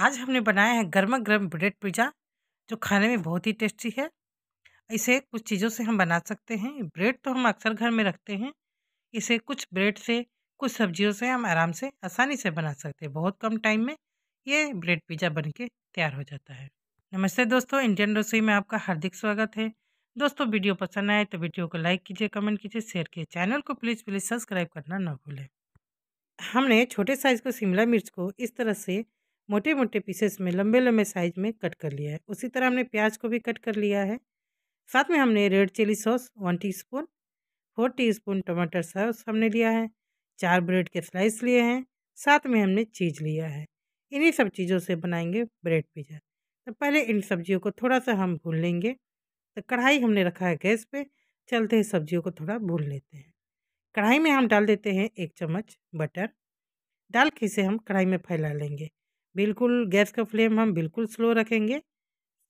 आज हमने बनाया है गर्मा गर्म ब्रेड पिज़्ज़ा जो खाने में बहुत ही टेस्टी है इसे कुछ चीज़ों से हम बना सकते हैं ब्रेड तो हम अक्सर घर में रखते हैं इसे कुछ ब्रेड से कुछ सब्जियों से हम आराम से आसानी से बना सकते हैं बहुत कम टाइम में ये ब्रेड पिज़्ज़ा बन के तैयार हो जाता है नमस्ते दोस्तों इंडियन रसोई में आपका हार्दिक स्वागत है दोस्तों वीडियो पसंद आए तो वीडियो को लाइक कीजिए कमेंट कीजिए शेयर कीजिए चैनल को प्लीज़ प्लीज़ सब्सक्राइब करना ना भूलें हमने छोटे साइज़ को शिमला मिर्च को इस तरह से मोटे मोटे पीसेस में लंबे लंबे साइज में कट कर लिया है उसी तरह हमने प्याज को भी कट कर लिया है साथ में हमने red chilli sauce one teaspoon four teaspoon टमाटर सॉस हमने लिया है चार ब्रेड के स्लाइस लिए हैं साथ में हमने चीज़ लिया है इन्हीं सब चीज़ों से बनाएंगे ब्रेड पिज़्ज़ा तो पहले इन सब्जियों को थोड़ा सा हम भून लेंगे तो कढ़ाई हमने रखा है गैस पे चलते हैं सब्जियों को थोड़ा भून लेते हैं कढ़ाई में हम डाल देते हैं एक चम्मच बटर डाल के इसे हम कढ़ाई में फैला लेंगे बिल्कुल गैस का फ्लेम हम बिल्कुल स्लो रखेंगे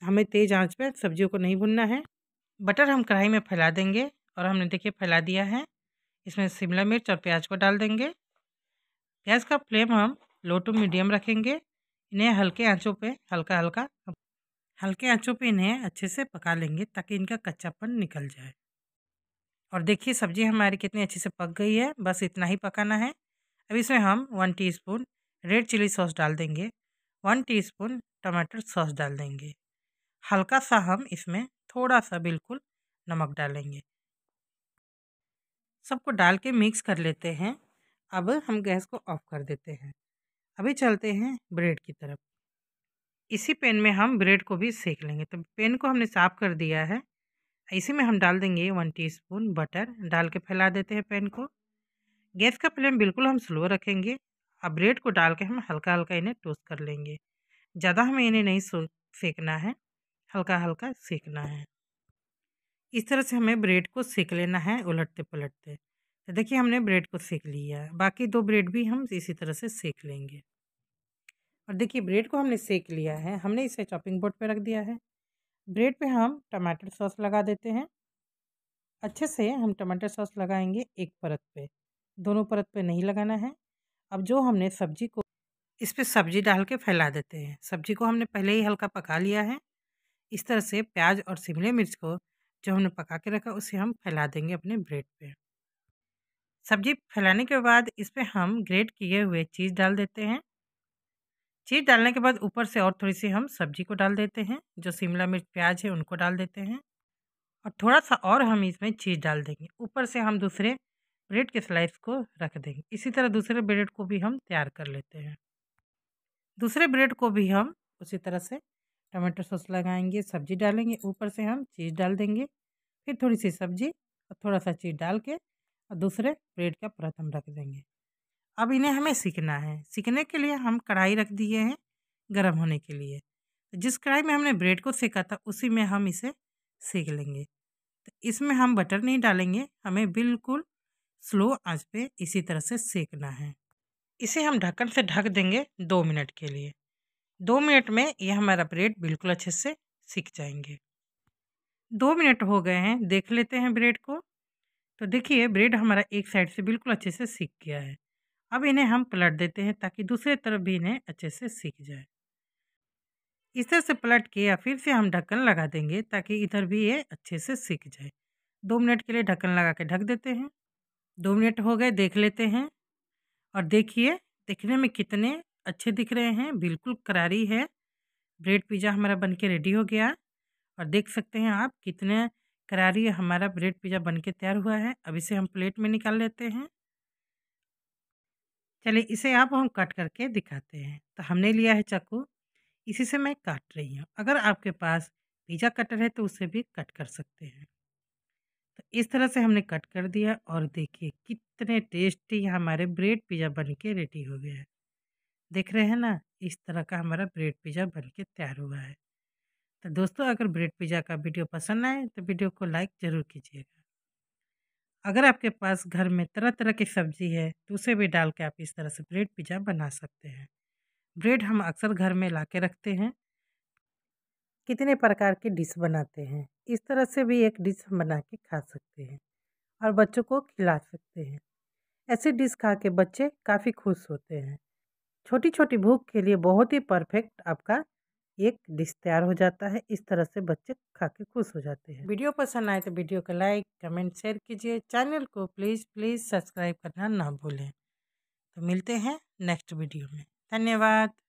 हमें तेज़ आंच पे सब्जियों को नहीं भुनना है बटर हम कढ़ाई में फैला देंगे और हमने देखिए फैला दिया है इसमें शिमला मिर्च और प्याज को डाल देंगे गैस का फ्लेम हम लो टू मीडियम रखेंगे इन्हें हल्के आँचों पर हल्का हल्का हल्के आँचों पर इन्हें अच्छे से पका लेंगे ताकि इनका कच्चापन निकल जाए और देखिए सब्जी हमारी कितनी अच्छे से पक गई है बस इतना ही पकाना है अब इसमें हम one teaspoon red chilli sauce डाल देंगे वन टीस्पून टमाटर सॉस डाल देंगे हल्का सा हम इसमें थोड़ा सा बिल्कुल नमक डालेंगे सबको डाल के मिक्स कर लेते हैं अब हम गैस को ऑफ कर देते हैं अभी चलते हैं ब्रेड की तरफ इसी पेन में हम ब्रेड को भी सेक लेंगे तो पेन को हमने साफ़ कर दिया है इसी में हम डाल देंगे वन टीस्पून बटर डाल के फैला देते हैं पेन को गैस का फ्लेम बिल्कुल हम स्लो रखेंगे अब ब्रेड को डाल के हम हल्का हल्का इन्हें टोस्ट कर लेंगे ज़्यादा हमें इन्हें नहीं सेकना है हल्का हल्का सेकना है इस तरह से हमें ब्रेड को सेक लेना है उलटते पलटते तो देखिए हमने ब्रेड को सेक लिया है बाकी दो ब्रेड भी हम इसी तरह से सेक लेंगे और देखिए ब्रेड को हमने सेक लिया है हमने इसे चॉपिंग बोर्ड पर रख दिया है ब्रेड पे हम टमाटर सॉस लगा देते हैं अच्छे से हम टमाटर सॉस लगाएंगे एक परत पे दोनों परत पे नहीं लगाना है अब जो हमने सब्जी को इस पर सब्जी डाल के फैला देते हैं सब्जी को हमने पहले ही हल्का पका लिया है इस तरह से प्याज और शिमले मिर्च को जो हमने पका के रखा उसे हम फैला देंगे अपने ब्रेड पे सब्जी फैलाने के बाद इस पर हम ग्रेट किए हुए चीज़ डाल देते हैं चीज़ डालने के बाद ऊपर से और थोड़ी सी हम सब्जी को डाल देते हैं जो शिमला मिर्च प्याज है उनको डाल देते हैं और थोड़ा सा और हम इसमें चीज़ डाल देंगे ऊपर से हम दूसरे ब्रेड के स्लाइस को रख देंगे इसी तरह दूसरे ब्रेड को भी हम तैयार कर लेते हैं दूसरे ब्रेड को भी हम उसी तरह से टमाटो सॉस लगाएंगे सब्जी डालेंगे ऊपर से हम चीज़ डाल देंगे फिर थोड़ी सी सब्जी और थोड़ा सा चीज़ डाल के और दूसरे ब्रेड का परत हम रख देंगे अब इन्हें हमें सीखना है सीखने के लिए हम कढ़ाई रख दिए हैं गर्म होने के लिए जिस कढ़ाई में हमने ब्रेड को सेका था उसी में हम इसे सेक लेंगे तो इसमें हम बटर नहीं डालेंगे हमें बिल्कुल स्लो आंच पे इसी तरह से सेकना है इसे हम ढक्कन से ढक देंगे दो मिनट के लिए दो मिनट में यह हमारा ब्रेड बिल्कुल अच्छे से सीख जाएंगे दो मिनट हो गए हैं देख लेते हैं ब्रेड को तो देखिए ब्रेड हमारा एक साइड से बिल्कुल अच्छे से सीख गया है अब इन्हें हम पलट देते हैं ताकि दूसरे तरफ भी इन्हें अच्छे से सीख जाए इस तरह से पलट के या फिर से हम ढक्कन लगा देंगे ताकि इधर भी ये अच्छे से सीख जाए दो मिनट के लिए ढक्कन लगा के ढक देते हैं दो मिनट हो गए देख लेते हैं और देखिए देखने में कितने अच्छे दिख रहे हैं बिल्कुल करारी है ब्रेड पिज़्ज़ा हमारा बन के रेडी हो गया और देख सकते हैं आप कितने करारी हमारा ब्रेड पिज़्ज़ा बन के तैयार हुआ है अब इसे हम प्लेट में निकाल लेते हैं चलिए इसे आप हम कट करके दिखाते हैं तो हमने लिया है चाकू इसी से मैं काट रही हूँ अगर आपके पास पिज़्ज़ा कटर है तो उसे भी कट कर सकते हैं तो इस तरह से हमने कट कर दिया और देखिए कितने टेस्टी हमारे ब्रेड पिज़्ज़ा बन के रेडी हो गया है देख रहे हैं ना इस तरह का हमारा ब्रेड पिज़्ज़ा बन के तैयार हुआ है तो दोस्तों अगर ब्रेड पिज़्ज़ा का वीडियो पसंद आए तो वीडियो को लाइक ज़रूर कीजिएगा अगर आपके पास घर में तरह तरह की सब्ज़ी है तो उसे भी डाल के आप इस तरह से ब्रेड पिज़्ज़ा बना सकते हैं ब्रेड हम अक्सर घर में ला के रखते हैं कितने प्रकार की डिश बनाते हैं इस तरह से भी एक डिश हम बना के खा सकते हैं और बच्चों को खिला सकते हैं ऐसी डिश खा के बच्चे काफ़ी खुश होते हैं छोटी छोटी भूख के लिए बहुत ही परफेक्ट आपका एक डिश तैयार हो जाता है इस तरह से बच्चे खा के खुश हो जाते हैं वीडियो पसंद आए तो वीडियो को लाइक कमेंट शेयर कीजिए चैनल को प्लीज़ प्लीज़ सब्सक्राइब करना ना भूलें तो मिलते हैं नेक्स्ट वीडियो में धन्यवाद